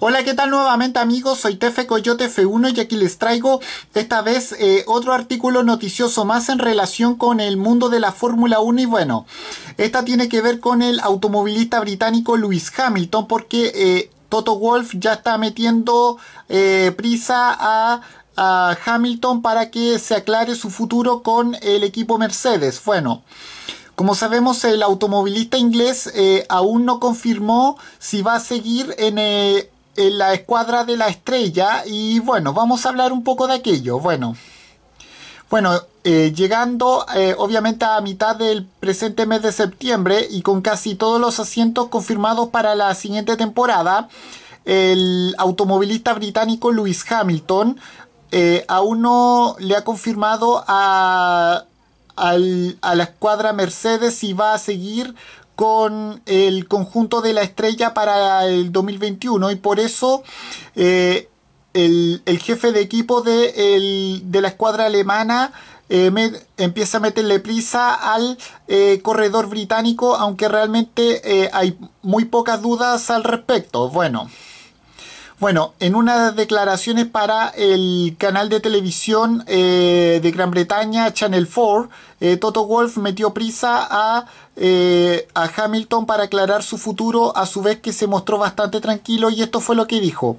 Hola, ¿qué tal nuevamente amigos? Soy Tefe Coyote F1 y aquí les traigo esta vez eh, otro artículo noticioso más en relación con el mundo de la Fórmula 1 y bueno, esta tiene que ver con el automovilista británico Lewis Hamilton porque eh, Toto Wolf ya está metiendo eh, prisa a Hamilton para que se aclare su futuro con el equipo Mercedes. Bueno, como sabemos, el automovilista inglés aún no confirmó si va a seguir en, el en la escuadra de la estrella y bueno, vamos a hablar un poco de aquello. Bueno, bueno, eh, llegando eh, obviamente a mitad del presente mes de septiembre y con casi todos los asientos confirmados para la siguiente temporada, el automovilista británico Lewis Hamilton eh, aún no le ha confirmado a, al, a la escuadra Mercedes si va a seguir con el conjunto de la estrella para el 2021 y por eso eh, el, jefe de equipo de, la escuadra alemana eh, empieza a meterle prisa al eh, corredor británico, aunque realmente hay muy pocas dudas al respecto. Bueno. Bueno, en unas declaraciones para el canal de televisión eh, de Gran Bretaña, Channel 4, eh, Toto Wolf metió prisa a, eh, a Hamilton para aclarar su futuro, a su vez que se mostró bastante tranquilo y esto fue lo que dijo.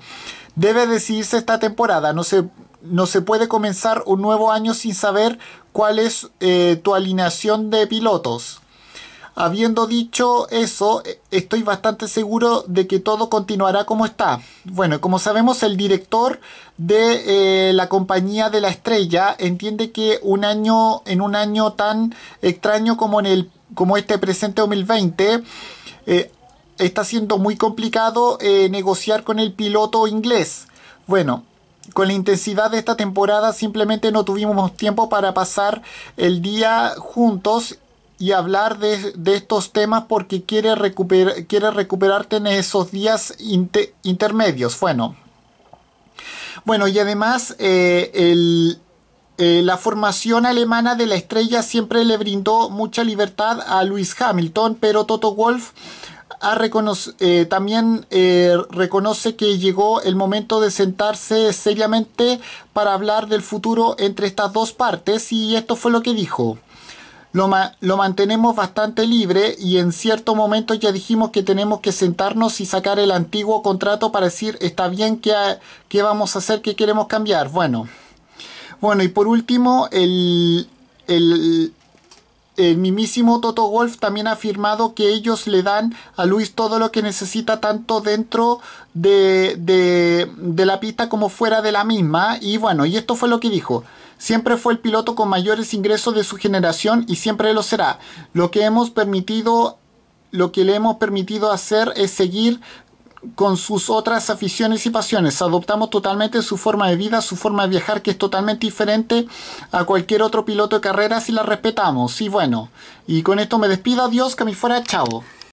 Debe decidirse esta temporada, no se, no se puede comenzar un nuevo año sin saber cuál es tu alineación de pilotos. Habiendo dicho eso, e, estoy bastante seguro de que todo continuará como está. Bueno, como sabemos, el director de eh, la compañía de la estrella entiende que un año, en un año tan extraño como, en el, como este presente 2020, eh, está siendo muy complicado eh, negociar con el piloto inglés. Bueno, con la intensidad de esta temporada simplemente no tuvimos tiempo para pasar el día juntos y hablar de, estos temas porque quiere, quiere recuperarte en esos días intermedios. Bueno, bueno y además eh, eh, la formación alemana de la estrella siempre le brindó mucha libertad a Luis Hamilton, pero Toto Wolf ha eh, también reconoce que llegó el momento de sentarse seriamente para hablar del futuro entre estas dos partes y esto fue lo que dijo lo, mantenemos bastante libre y en cierto momento ya dijimos que tenemos que sentarnos y sacar el antiguo contrato para decir, está bien, ¿qué, vamos a hacer? ¿Qué queremos cambiar? Bueno, bueno y por último, el, el, el mismísimo Toto Wolf también ha afirmado que ellos le dan a Luis todo lo que necesita tanto dentro de, de, de, la pista como fuera de la misma. Y bueno, y esto fue lo que dijo. Siempre fue el piloto con mayores ingresos de su generación y siempre lo será. Lo que hemos permitido... Lo que le hemos permitido hacer es seguir con sus otras aficiones y pasiones. Adoptamos totalmente su forma de vida, su forma de viajar, que es totalmente diferente a cualquier otro piloto de carreras y la respetamos. Y bueno, y con esto me despido. Adiós, que me fuera chavo.